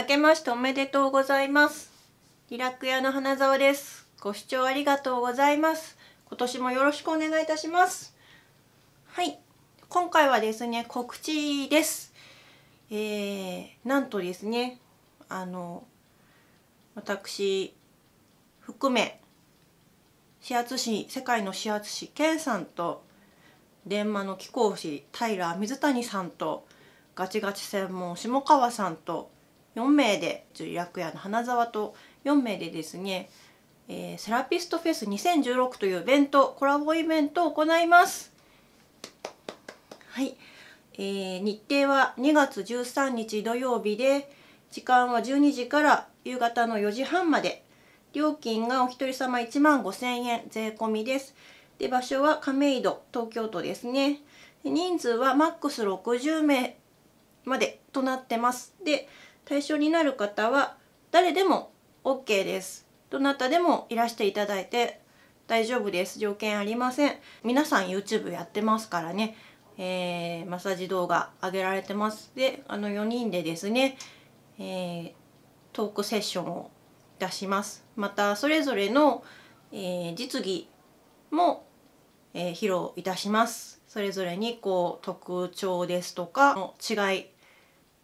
明けましておめでとうございますリラック屋の花澤ですご視聴ありがとうございます今年もよろしくお願いいたしますはい今回はですね告知ですえー、なんとですねあの私含め始圧師世界の始圧師健さんと電話の貴公子平水谷さんとガチガチ専門下川さんと4名でリラ屋の花沢と4名でですね、えー、セラピストフェス2016というイベントコラボイベントを行います。はい、えー、日程は2月13日土曜日で時間は12時から夕方の4時半まで料金がお一人様1万5000円税込みです。で場所は亀戸東京都ですね人数はマックス60名までとなってますで対象になる方は誰でも OK です。どなたでもいらしていただいて大丈夫です。条件ありません。皆さん YouTube やってますからね、えー、マッサージ動画上げられてます。で、あの4人でですね、えー、トークセッションを出します。またそれぞれの、えー、実技も、え披露いたします。それぞれにこう特徴ですとかの違い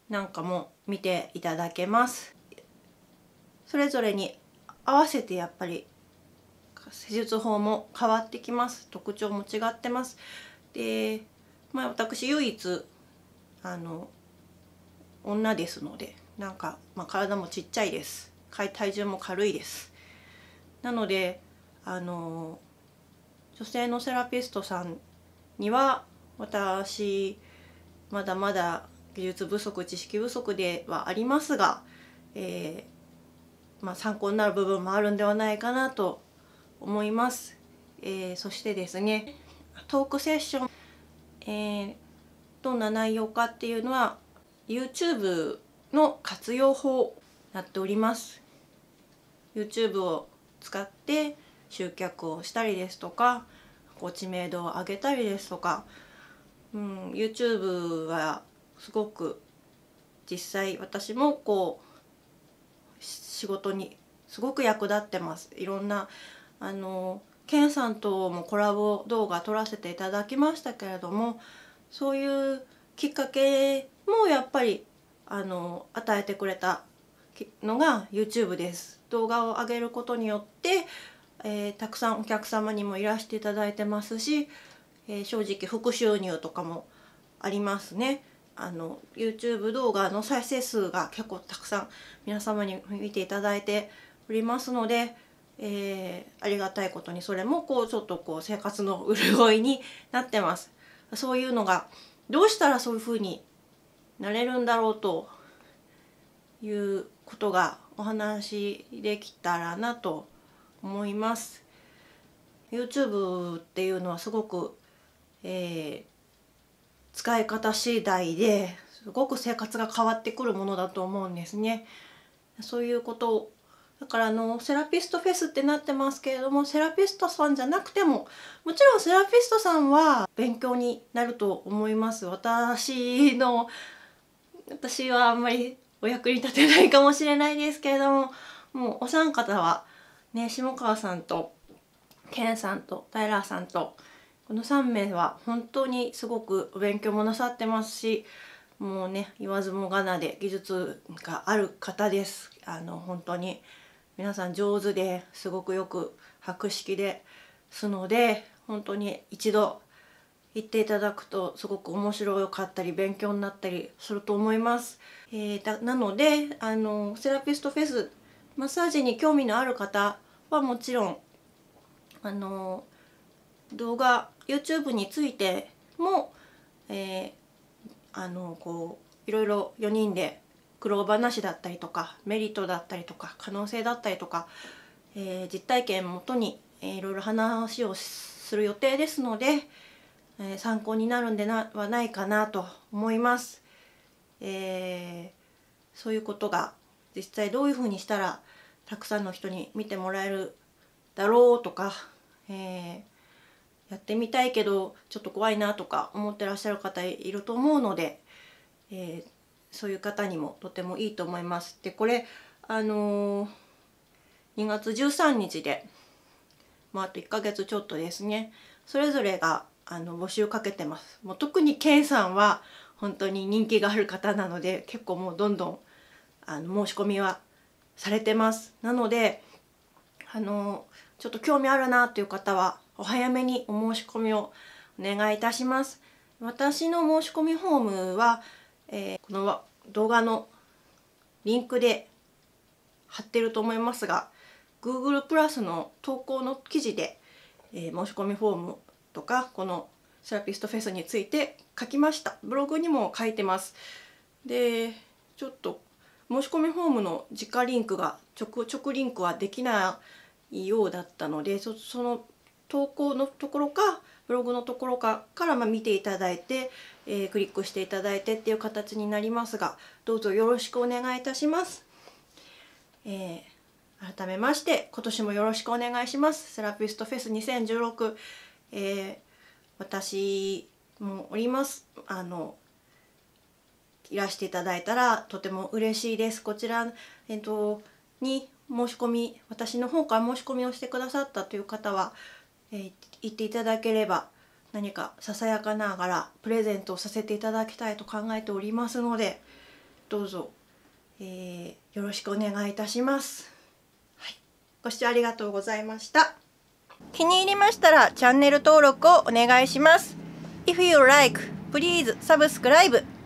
なんかも見ていただけますそれぞれに合わせてやっぱり施術法も変わってきます特徴も違ってますで、まあ、私唯一あの女ですのでなんか、まあ、体もちっちゃいです体重も軽いですなのであの女性のセラピストさんには私まだまだ技術不足知識不足ではありますが、えー、まあ、参考になる部分もあるんではないかなと思います、えー、そしてですねトークセッション、えー、どんな内容かっていうのは YouTube の活用法なっております YouTube を使って集客をしたりですとかこ知名度を上げたりですとか、うん、YouTube はすごく実際私もこう仕事にすごく役立ってますいろんなあのケンさんともコラボ動画撮らせていただきましたけれどもそういうきっかけもやっぱりあの与えてくれたのが YouTube です動画を上げることによって、えー、たくさんお客様にもいらしていただいてますし、えー、正直副収入とかもありますね。あの YouTube 動画の再生数が結構たくさん皆様に見ていただいておりますので、えー、ありがたいことにそれもこうちょっとこう生活の潤いになってます。そういうのがどうしたらそういうふうになれるんだろうということがお話できたらなと思います。YouTube っていうのはすごく、えー使い方次第ですごく生活が変わってくるものだと思うんですね。そういうことをだからあのセラピストフェスってなってますけれどもセラピストさんじゃなくてももちろんセラピストさんは勉強になると思います私の私はあんまりお役に立てないかもしれないですけれどももうお三方はね下川さんとケンさんと平さんとこの3名は本当にすごくお勉強もなさってますしもうね言わずもがなで技術がある方ですあの本当に皆さん上手ですごくよく博識ですので本当に一度行っていただくとすごく面白かったり勉強になったりすると思います。えー、なのであのセラピストフェスマッサージに興味のある方はもちろんあの動画 YouTube についても、えー、あのこういろいろ4人で苦労話だったりとかメリットだったりとか可能性だったりとか、えー、実体験をもとに、えー、いろいろ話をする予定ですので、えー、参考になるんでなはないかなと思います。えー、そういうことが実際どういうふうにしたらたくさんの人に見てもらえるだろうとか、えーやってみたいけどちょっと怖いなとか思ってらっしゃる方いると思うので、えー、そういう方にもとてもいいと思います。でこれあのー、2月13日で、まあ、あと1ヶ月ちょっとですねそれぞれがあの募集かけてます。もう特にケンさんは本当に人気がある方なので結構もうどんどんあの申し込みはされてます。なのであのちょっと興味あるなという方はお早めにお申し込みをお願いいたします。私の申し込みフォームは、えー、この動画のリンクで貼ってると思いますが Google プラスの投稿の記事で、えー、申し込みフォームとかこのセラピストフェスについて書きましたブログにも書いてますでちょっと申し込みフォームの直リンクが直直リンクはできないようだったのでその投稿のところかブログのところかからま見ていただいて、えー、クリックしていただいてっていう形になりますがどうぞよろしくお願いいたします。えー、改めまして今年もよろしくお願いします。セラピストフェス2016、えー、私もおります。あのいらしていただいたらとても嬉しいです。こちら、えっと、に申し込み私の方から申し込みをしてくださったという方はえ言っていただければ何かささやかながらプレゼントをさせていただきたいと考えておりますのでどうぞ、えー、よろしくお願いいたします、はい、ご視聴ありがとうございました気に入りましたらチャンネル登録をお願いします If you like, please subscribe